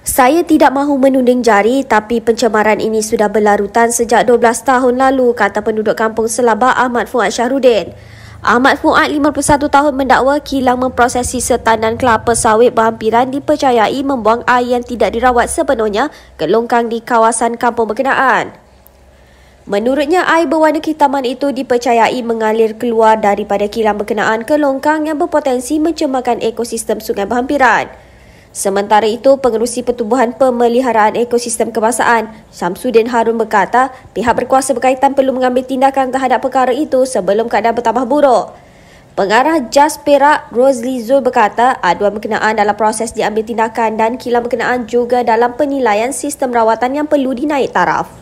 Saya tidak mahu menuding jari tapi pencemaran ini sudah berlarutan sejak 12 tahun lalu kata penduduk kampung Selabak Ahmad Fuad Syahrudin. Ahmad Fuad 51 tahun mendakwa kilang memprosesi setandan kelapa sawit berhampiran dipercayai membuang air yang tidak dirawat sepenuhnya ke longkang di kawasan kampung berkenaan. Menurutnya air berwarna kehitaman itu dipercayai mengalir keluar daripada kilang berkenaan ke longkang yang berpotensi mencemarkan ekosistem sungai berhampiran. Sementara itu, Pengerusi Pertubuhan Pemeliharaan Ekosistem Kebangsaan, Syamsuddin Harun berkata, pihak berkuasa berkaitan perlu mengambil tindakan terhadap perkara itu sebelum keadaan bertambah buruk. Pengarah JAS Perak, Rosli Zul berkata, aduan berkenaan dalam proses diambil tindakan dan kilang berkenaan juga dalam penilaian sistem rawatan yang perlu dinaik taraf.